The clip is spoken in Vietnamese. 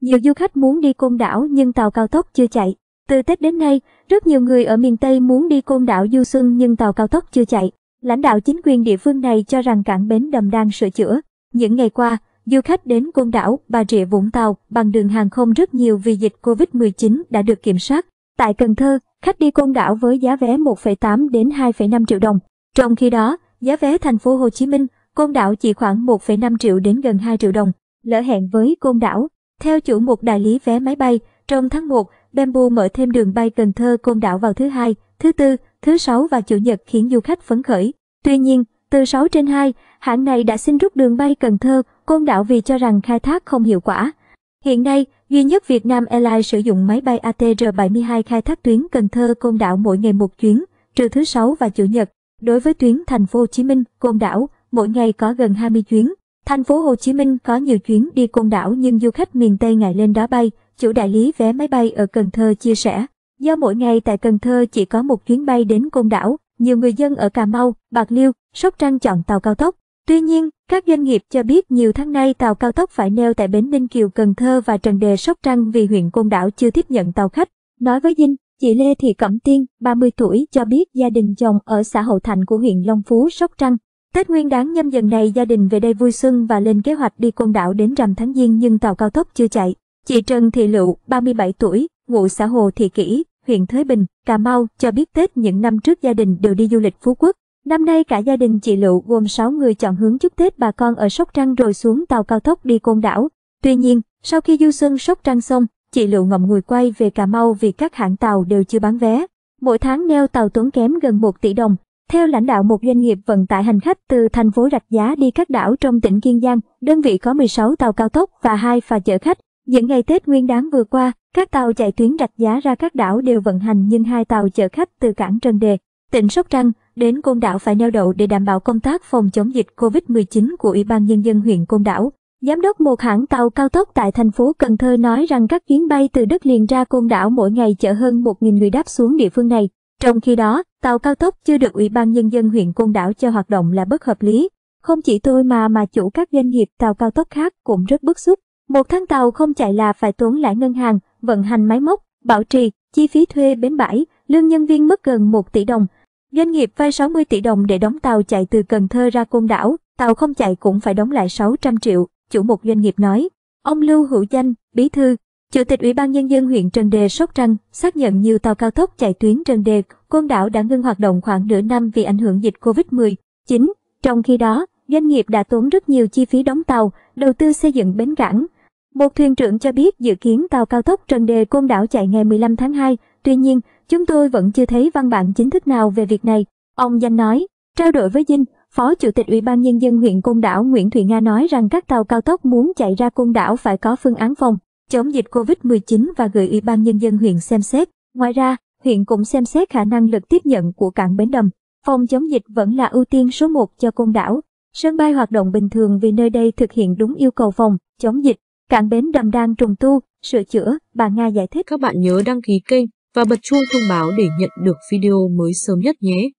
nhiều du khách muốn đi Côn Đảo nhưng tàu cao tốc chưa chạy. Từ Tết đến nay, rất nhiều người ở miền Tây muốn đi Côn Đảo du xuân nhưng tàu cao tốc chưa chạy. Lãnh đạo chính quyền địa phương này cho rằng cảng bến đầm đang sửa chữa. Những ngày qua, du khách đến Côn Đảo, Bà Rịa Vũng Tàu bằng đường hàng không rất nhiều vì dịch Covid-19 đã được kiểm soát. Tại Cần Thơ, khách đi Côn Đảo với giá vé 1,8 đến 2,5 triệu đồng. Trong khi đó, giá vé thành phố Hồ Chí Minh, Côn Đảo chỉ khoảng 1,5 triệu đến gần 2 triệu đồng. Lỡ hẹn với Côn Đảo, theo chủ mục đại lý vé máy bay, trong tháng 1, Bamboo mở thêm đường bay Cần Thơ Côn Đảo vào thứ hai, thứ tư, thứ sáu và chủ nhật khiến du khách phấn khởi. Tuy nhiên, từ 6 trên 2, hãng này đã xin rút đường bay Cần Thơ Côn Đảo vì cho rằng khai thác không hiệu quả. Hiện nay, duy nhất Việt Nam Airlines sử dụng máy bay ATR72 khai thác tuyến Cần Thơ Côn Đảo mỗi ngày một chuyến, trừ thứ sáu và chủ nhật. Đối với tuyến thành phố Hồ Chí Minh Côn Đảo, mỗi ngày có gần 20 chuyến. Thành phố Hồ Chí Minh có nhiều chuyến đi côn đảo nhưng du khách miền Tây ngại lên đó bay, chủ đại lý vé máy bay ở Cần Thơ chia sẻ. Do mỗi ngày tại Cần Thơ chỉ có một chuyến bay đến côn đảo, nhiều người dân ở Cà Mau, Bạc Liêu, Sóc Trăng chọn tàu cao tốc. Tuy nhiên, các doanh nghiệp cho biết nhiều tháng nay tàu cao tốc phải neo tại bến Ninh Kiều Cần Thơ và Trần Đề Sóc Trăng vì huyện Côn Đảo chưa tiếp nhận tàu khách. Nói với Dinh, chị Lê Thị Cẩm Tiên, 30 tuổi, cho biết gia đình chồng ở xã Hậu Thành của huyện Long Phú, Sóc Trăng, Tết Nguyên đáng nhâm dần này gia đình về đây vui xuân và lên kế hoạch đi côn đảo đến rằm tháng Giêng nhưng tàu cao tốc chưa chạy. Chị Trần Thị Lựu, 37 tuổi, ngụ xã Hồ Thị Kỷ, huyện Thới Bình, Cà Mau cho biết Tết những năm trước gia đình đều đi du lịch Phú Quốc. Năm nay cả gia đình chị Lựu gồm 6 người chọn hướng chúc Tết bà con ở Sóc Trăng rồi xuống tàu cao tốc đi Côn Đảo. Tuy nhiên, sau khi du xuân Sóc Trăng xong, chị Lựu ngậm ngùi quay về Cà Mau vì các hãng tàu đều chưa bán vé. Mỗi tháng neo tàu tốn kém gần 1 tỷ đồng, theo lãnh đạo một doanh nghiệp vận tải hành khách từ thành phố Rạch Giá đi các đảo trong tỉnh Kiên Giang, đơn vị có 16 tàu cao tốc và 2 phà chở khách. Những ngày Tết Nguyên đán vừa qua, các tàu chạy tuyến Rạch Giá ra các đảo đều vận hành nhưng hai tàu chở khách từ cảng Trần Đề, tỉnh Sóc Trăng đến Côn Đảo phải neo đậu để đảm bảo công tác phòng chống dịch COVID-19 của Ủy ban Nhân dân huyện Côn Đảo. Giám đốc một hãng tàu cao tốc tại thành phố Cần Thơ nói rằng các chuyến bay từ đất liền ra Côn Đảo mỗi ngày chở hơn 1.000 người đáp xuống địa phương này. Trong khi đó, Tàu cao tốc chưa được Ủy ban Nhân dân huyện Côn Đảo cho hoạt động là bất hợp lý. Không chỉ tôi mà mà chủ các doanh nghiệp tàu cao tốc khác cũng rất bức xúc. Một tháng tàu không chạy là phải tốn lãi ngân hàng, vận hành máy móc, bảo trì, chi phí thuê bến bãi, lương nhân viên mất gần 1 tỷ đồng. Doanh nghiệp vay 60 tỷ đồng để đóng tàu chạy từ Cần Thơ ra Côn Đảo, tàu không chạy cũng phải đóng lại 600 triệu, chủ một doanh nghiệp nói. Ông Lưu Hữu Danh, Bí thư, Chủ tịch Ủy ban Nhân dân huyện Trần Đề Sóc Trăng xác nhận nhiều tàu cao tốc chạy tuyến Trần Đề Côn đảo đã ngưng hoạt động khoảng nửa năm vì ảnh hưởng dịch Covid-19. Trong khi đó, doanh nghiệp đã tốn rất nhiều chi phí đóng tàu, đầu tư xây dựng bến cảng. Một thuyền trưởng cho biết dự kiến tàu cao tốc Trần Đề Côn Đảo chạy ngày 15 tháng 2, tuy nhiên, chúng tôi vẫn chưa thấy văn bản chính thức nào về việc này. Ông Danh nói, trao đổi với Dinh, Phó Chủ tịch Ủy ban Nhân dân huyện Côn Đảo Nguyễn Thụy Nga nói rằng các tàu cao tốc muốn chạy ra Côn Đảo phải có phương án phòng, chống dịch COVID-19 và gửi Ủy ban Nhân dân huyện xem xét. Ngoài ra, Huyện cũng xem xét khả năng lực tiếp nhận của cảng Bến Đầm. Phòng chống dịch vẫn là ưu tiên số 1 cho Côn Đảo. Sân bay hoạt động bình thường vì nơi đây thực hiện đúng yêu cầu phòng chống dịch. Cảng Bến Đầm đang trùng tu, sửa chữa, bà Nga giải thích. Các bạn nhớ đăng ký kênh và bật chuông thông báo để nhận được video mới sớm nhất nhé.